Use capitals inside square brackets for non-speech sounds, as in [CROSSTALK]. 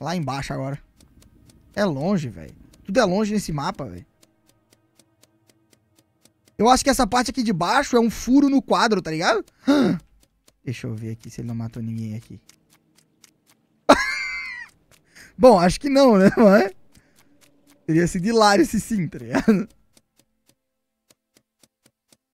Lá embaixo agora. É longe, velho. Tudo é longe nesse mapa, velho. Eu acho que essa parte aqui de baixo é um furo no quadro, tá ligado? [GASPS] Deixa eu ver aqui se ele não matou ninguém aqui. [LAUGHS] Bom, acho que não, né? Mas... Teria sido hilário se sim, tá ligado?